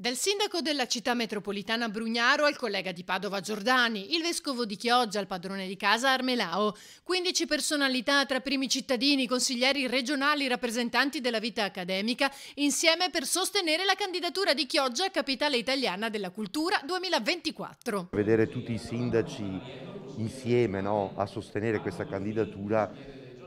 Dal sindaco della città metropolitana Brugnaro al collega di Padova Giordani, il vescovo di Chioggia al padrone di casa Armelao, 15 personalità tra primi cittadini, consiglieri regionali, rappresentanti della vita accademica, insieme per sostenere la candidatura di Chioggia a capitale italiana della cultura 2024. Vedere tutti i sindaci insieme no, a sostenere questa candidatura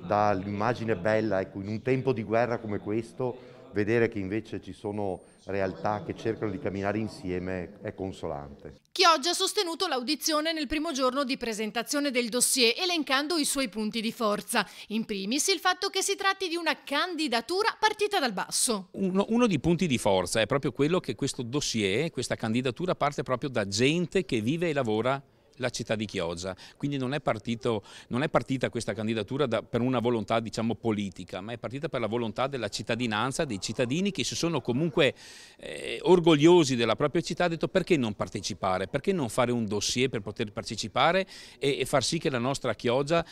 dall'immagine bella, ecco, in un tempo di guerra come questo, vedere che invece ci sono realtà che cercano di camminare insieme è consolante. Chi oggi ha sostenuto l'audizione nel primo giorno di presentazione del dossier elencando i suoi punti di forza. In primis il fatto che si tratti di una candidatura partita dal basso. Uno, uno dei punti di forza è proprio quello che questo dossier, questa candidatura parte proprio da gente che vive e lavora la città di Chioggia, quindi non è, partito, non è partita questa candidatura da, per una volontà diciamo, politica, ma è partita per la volontà della cittadinanza, dei cittadini che si sono comunque eh, orgogliosi della propria città, ha detto perché non partecipare, perché non fare un dossier per poter partecipare e, e far sì che la nostra Chioggia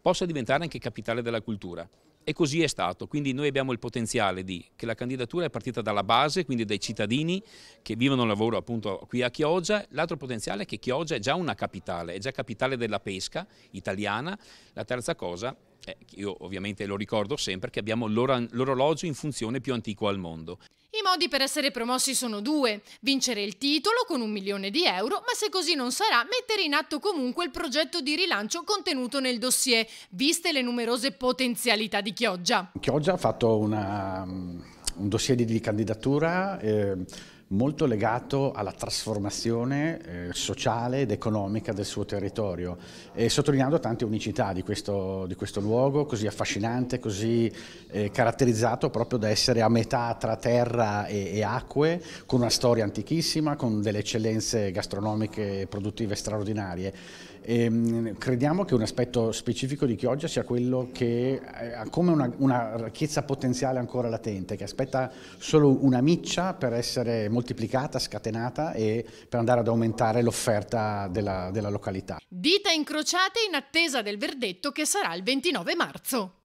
possa diventare anche capitale della cultura. E così è stato, quindi noi abbiamo il potenziale di che la candidatura è partita dalla base, quindi dai cittadini che vivono e lavoro appunto qui a Chioggia, l'altro potenziale è che Chioggia è già una capitale, è già capitale della pesca italiana, la terza cosa eh, io ovviamente lo ricordo sempre che abbiamo l'orologio in funzione più antico al mondo modi per essere promossi sono due, vincere il titolo con un milione di euro, ma se così non sarà, mettere in atto comunque il progetto di rilancio contenuto nel dossier, viste le numerose potenzialità di Chioggia. Chioggia ha fatto una, mm, un dossier di, candidatura eh, molto legato alla trasformazione eh, sociale ed economica del suo territorio e sottolineando tante unicità di questo, di questo luogo così affascinante, così eh, caratterizzato proprio da essere a metà tra terra e, e, acque, con una storia antichissima, con delle eccellenze gastronomiche e produttive straordinarie. E, ehm, crediamo che un aspetto specifico di Chioggia sia quello che eh, ha come una, una ricchezza potenziale ancora latente, che aspetta solo una miccia per essere moltiplicata, scatenata e per andare ad aumentare l'offerta della, della località. Dita incrociate in attesa del verdetto che sarà il 29 marzo.